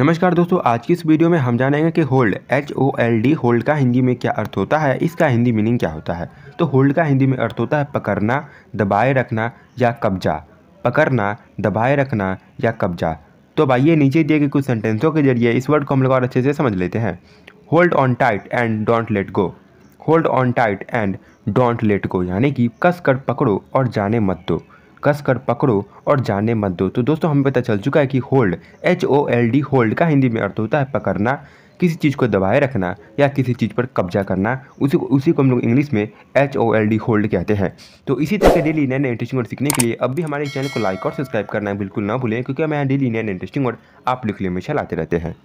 नमस्कार दोस्तों आज की इस वीडियो में हम जानेंगे कि hold H O L D hold का हिंदी में क्या अर्थ होता है इसका हिंदी मीनिंग क्या होता है तो होल्ड का हिंदी में अर्थ होता है पकड़ना दबाए रखना या कब्जा पकड़ना दबाए रखना या कब्जा तो अब आइए नीचे दिए गए कुछ सेंटेंसों के जरिए इस वर्ड को हम लोग और अच्छे से समझ लेते हैं hold on tight and don't let go hold on tight and don't let go यानी कि कस कर पकड़ो और जाने मत दो कसकर पकड़ो और जाने मत दो तो दोस्तों हमें पता चल चुका है कि hold H O L D hold का हिंदी में अर्थ होता है पकड़ना किसी चीज़ को दबाए रखना या किसी चीज़ पर कब्जा करना उसी को उसी को हम लोग इंग्लिश में H O L D hold कहते हैं तो इसी तरह के डेली नए नए इंटरेस्टिंग वर्ड सीखने के लिए अब भी हमारे चैनल को लाइक और सब्सक्राइब करना बिल्कुल ना भूलें क्योंकि हमें यहाँ डेली नए नए इंटरेस्टिंग वर्ड आप लिख लिए हमेशा लाते रहते हैं